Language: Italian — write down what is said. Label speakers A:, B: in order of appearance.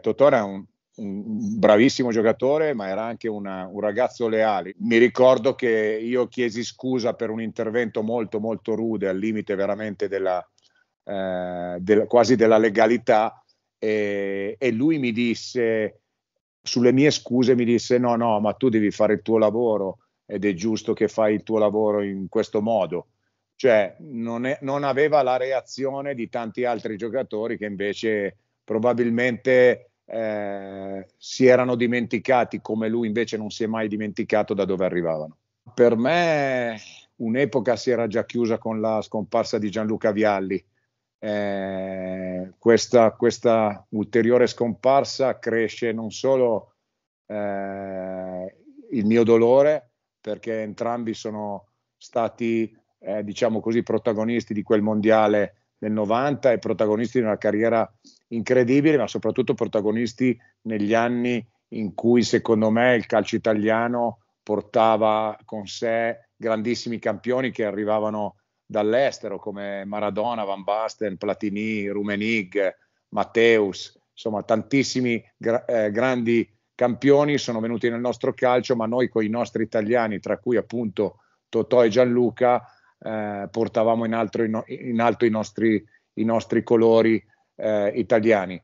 A: Totò era un, un bravissimo giocatore, ma era anche una, un ragazzo leale. Mi ricordo che io chiesi scusa per un intervento molto, molto rude, al limite veramente della, eh, della, quasi della legalità, e, e lui mi disse, sulle mie scuse, mi disse: No, no, ma tu devi fare il tuo lavoro ed è giusto che fai il tuo lavoro in questo modo. Cioè, non, è, non aveva la reazione di tanti altri giocatori che invece probabilmente eh, si erano dimenticati come lui invece non si è mai dimenticato da dove arrivavano. Per me un'epoca si era già chiusa con la scomparsa di Gianluca Vialli. Eh, questa, questa, ulteriore scomparsa cresce non solo eh, il mio dolore, perché entrambi sono stati, eh, diciamo così, protagonisti di quel mondiale del 90 e protagonisti di una carriera incredibili, ma soprattutto protagonisti negli anni in cui secondo me il calcio italiano portava con sé grandissimi campioni che arrivavano dall'estero come Maradona, Van Basten, Platini, Rumenig, Matteus, insomma tantissimi gra- eh, grandi campioni sono venuti nel nostro calcio, ma noi con i nostri italiani, tra cui appunto Totò e Gianluca, eh, portavamo in alto, in, in alto i, nostri, i nostri colori eh, italiani.